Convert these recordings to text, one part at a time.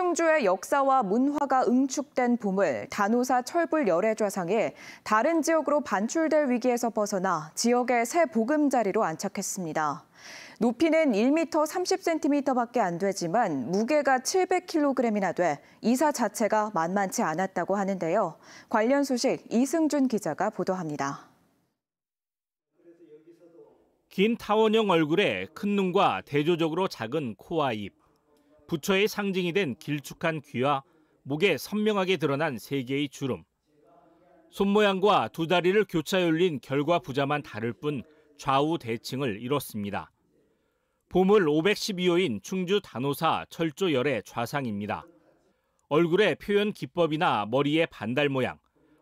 충주의 역사와 문화가 응축된 봄을 단오사 철불 열애좌상이 다른 지역으로 반출될 위기에서 벗어나 지역의 새 보금자리로 안착했습니다. 높이는 1m 30cm밖에 안 되지만 무게가 700kg이나 돼 이사 자체가 만만치 않았다고 하는데요. 관련 소식 이승준 기자가 보도합니다. 긴 타원형 얼굴에 큰 눈과 대조적으로 작은 코와 입. 부처의 상징이 된 길쭉한 귀와 목에 선명하게 드러난 세 개의 주름. 손모양과 두 다리를 교차에 올린 결과 부자만 다를 뿐 좌우 대칭을 이뤘습니다. 보물 512호인 충주 단호사 철조열의 좌상입니다. 얼굴의 표현 기법이나 머리의 반달 모양,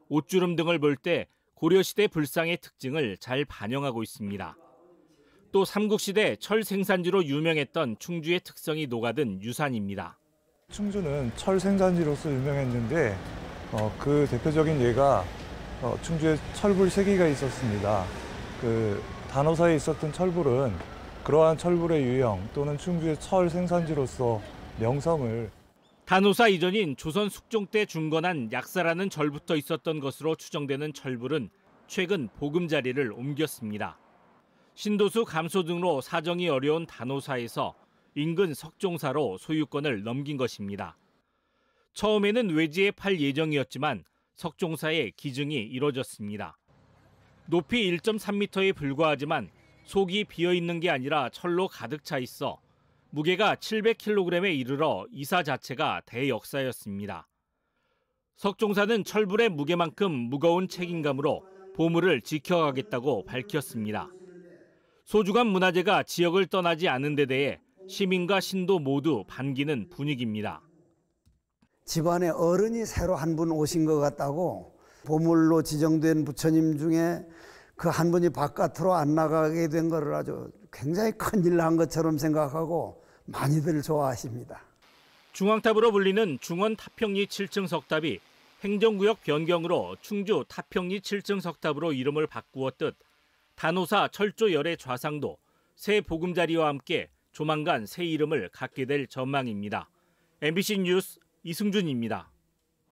옷주름 등을 볼 때 고려시대 불상의 특징을 잘 반영하고 있습니다. 또 삼국시대 철 생산지로 유명했던 충주의 특성이 녹아든 유산입니다. 충주는 철 생산지로서 유명했는데 어, 그 대표적인 예가 어, 충주에 철불 세 개가 있었습니다. 그 단호사에 있었던 철불은 그러한 철불의 유형 또는 충주의 철 생산지로서 명성을 단호사 이전인 조선 숙종 때 중건한 약사라는 절부터 있었던 것으로 추정되는 철불은 최근 보금자리를 옮겼습니다. 신도수 감소 등으로 사정이 어려운 단호사에서 인근 석종사로 소유권을 넘긴 것입니다. 처음에는 외지에 팔 예정이었지만 석종사의 기증이 이뤄졌습니다. 높이 1.3m에 불과하지만 속이 비어 있는 게 아니라 철로 가득 차 있어 무게가 700kg에 이르러 이사 자체가 대역사였습니다. 석종사는 철불의 무게만큼 무거운 책임감으로 보물을 지켜가겠다고 밝혔습니다. 소주관 문화재가 지역을 떠나지 않은 데 대해 시민과 신도 모두 반기는 분위기입니다. 집안에 어른이 새로 한 분 오신 것 같다고 보물로 지정된 부처님 중에 그 한 분이 바깥으로 안 나가게 된 것을 아주 굉장히 큰일 난 것처럼 생각하고 많이들 좋아하십니다. 중앙탑으로 불리는 중원 타평리 7층 석탑이 행정구역 변경으로 충주 타평리 7층 석탑으로 이름을 바꾸었듯 단호사 철조열의 좌상도 새 보금자리와 함께 조만간 새 이름을 갖게 될 전망입니다. MBC 뉴스 이승준입니다.